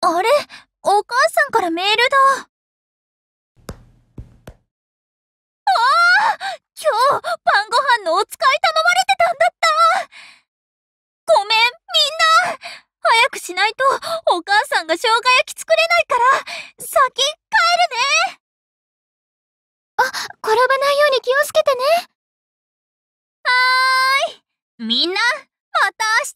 あれお母さんからメールだああ今日晩ご飯のお使い頼まれてたんだったごめんみんな早くしないとお母さんが生姜焼き作れないから先帰るねあ転ばないように気をつけてねはーいみんなまた明日